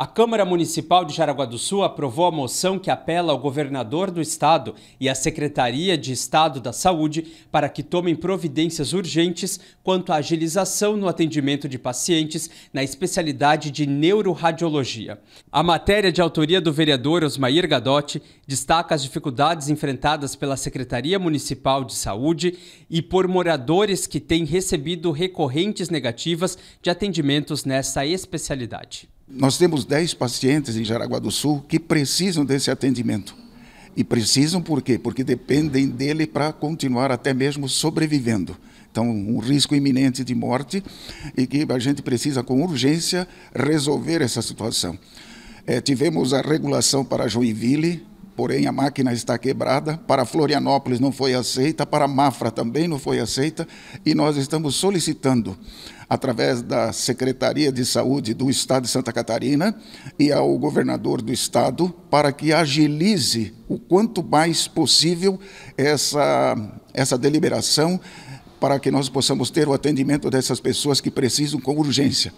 A Câmara Municipal de Jaraguá do Sul aprovou a moção que apela ao governador do estado e à Secretaria de Estado da Saúde para que tomem providências urgentes quanto à agilização no atendimento de pacientes na especialidade de neuroradiologia. A matéria de autoria do vereador Osmair Gadotti destaca as dificuldades enfrentadas pela Secretaria Municipal de Saúde e por moradores que têm recebido recorrentes negativas de atendimentos nessa especialidade. Nós temos 10 pacientes em Jaraguá do Sul que precisam desse atendimento. E precisam por quê? Porque dependem dele para continuar até mesmo sobrevivendo. Então, um risco iminente de morte e que a gente precisa, com urgência, resolver essa situação. É, tivemos a regulação para Joinville, porém a máquina está quebrada. Para Florianópolis não foi aceita, para Mafra também não foi aceita, e nós estamos solicitando através da Secretaria de Saúde do Estado de Santa Catarina e ao governador do estado para que agilize o quanto mais possível essa, essa deliberação para que nós possamos ter o atendimento dessas pessoas que precisam com urgência.